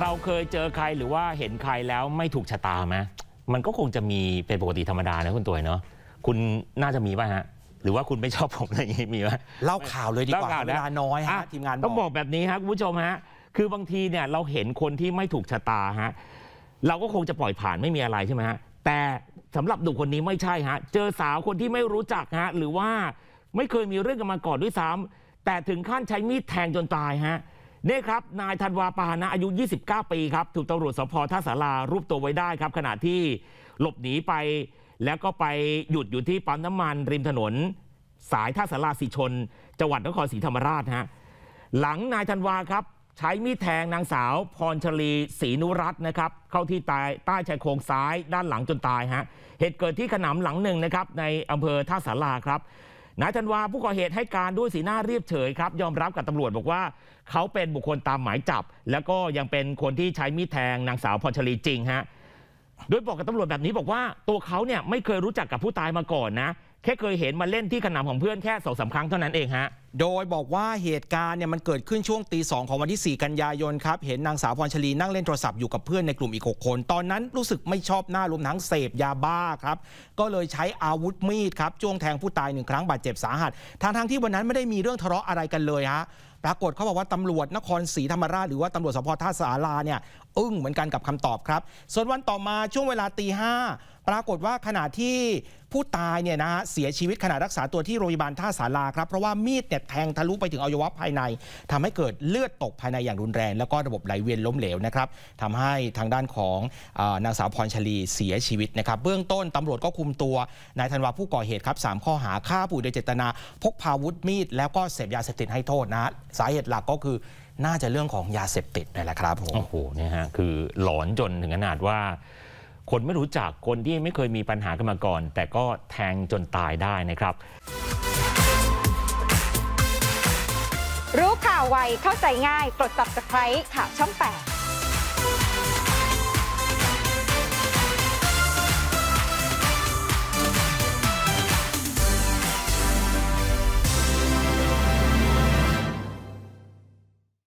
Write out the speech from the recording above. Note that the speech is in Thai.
เราเคยเจอใครหรือว่าเห็นใครแล้วไม่ถูกชะตาไหมมันก็คงจะมีเป็นปกติธรรมดานะคุณตัวเนาะ คุณน่าจะมีป่ะฮะ หรือว่าคุณไม่ชอบผมอะไรอย่างนี้มีป่ะเล่าข่าวเลยดีกว่าเวลาน้อยฮะทีมงานต้องบอกแบบนี้ฮะคุณผู้ชมฮะ คือบางทีเนี่ยเราเห็นคนที่ไม่ถูกชะตาฮะ เราก็คงจะปล่อยผ่านไม่มีอะไรใช่ไหมฮะ แต่สำหรับหนุ่มคนนี้ไม่ใช่ฮะ เจอสาวคนที่ไม่รู้จักฮะ หรือว่าไม่เคยมีเรื่องกันมาก่อนด้วยซ้ำแต่ถึงขั้นใช้มีดแทงจนตายฮะนี่ครับนายธันวาปานะอายุ 29 ปีครับถูกตำรวจสพท่าสารารูปตัวไว้ได้ครับ ขณะที่หลบหนีไป แล้วก็ไปหยุดอยู่ที่ปั๊มน้ำมัน ริมถนน สายท่าสาราสีชน จังหวัดนครศรีธรรมราชฮะหลังนายธันวาครับ ใช้มีดแทงนางสาวพรชลีศรีนุรัตน์นะครับ เข้าที่ใต้ใต้ชายโครงซ้าย ด้านหลังจนตายฮะเหตุเกิดที่ขนำหลังหนึ่งนะครับในอำเภอท่าสาราครับนายธันวา ผู้ก่อเหตุให้การด้วยสีหน้าเรียบเฉยครับ ยอมรับกับตำรวจบอกว่า เขาเป็นบุคคลตามหมายจับ แล้วก็ยังเป็นคนที่ใช้มีดแทงนางสาวพรชลีจริงฮะโดยบอกกับตำรวจแบบนี้บอกว่า ตัวเขาเนี่ย ไม่เคยรู้จักกับผู้ตายมาก่อนนะแค่เคยเห็นมาเล่นที่ขนามของเพื่อนแค่สองสาครั้งเท่านั้นเองฮะ โดยบอกว่าเหตุการณ์เนี่ยมันเกิดขึ้นช่วงตีสองของวันที่ 4 กันยายนครับ เห็นนางสาวพรชลีนั่งเล่นโทรศัพท์อยู่กับเพื่อนในกลุ่มอีก6คนตอนนั้นรู้สึกไม่ชอบหน้ารวมทั้งเสพยาบ้าครับ ก็เลยใช้อาวุธมีดครับจ้วงแทงผู้ตายหนึ่งครั้งบาดเจ็บสาหัสทางทางที่วันนั้นไม่ได้มีเรื่องทะเลาะอะไรกันเลยฮะปรากฏเขาบอกว่าตำรวจนครศรีธรรมราชหรือว่าตำรวจสพท่าสาราเนี่ยอึ้งเหมือนกันกับคำตอบครับ ส่วนวันต่อมาช่วงเวลาตีห้าปรากฏว่าขณะที่ผู้ตายเนี่ยนะฮะเสียชีวิต ขณะรักษาตัวที่โรงพยาบาลท่าสาราครับเพราะว่ามีดเนี่ยแทงทะลุไปถึงอวัยวะภายใน ทำให้เกิดเลือดตกภายในอย่างรุนแรง แล้วก็ระบบไหลเวียนล้มเหลวนะครับทำให้ทางด้านของนางสาวพรชลีเสียชีวิตนะครับเบื้องต้นตำรวจก็คุมตัวนายธันวาผู้ก่อเหตุครับสามข้อหาฆ่าผู้โดยเจตนา พกพาวุธมีดแล้วก็เสพยาเสพติดให้โทษนะสาเหตุหลักก็คือน่าจะเรื่องของยาเสพติดนี่แหละครับผมโอ้โหเนี่ยฮะคือหลอนจนถึงขนาดว่าคนไม่รู้จักคนที่ไม่เคยมีปัญหากันมาก่อน แต่ก็แทงจนตายได้นะครับ รู้ข่าวไวเข้าใจง่ายกดติดตามข่าวช่อง8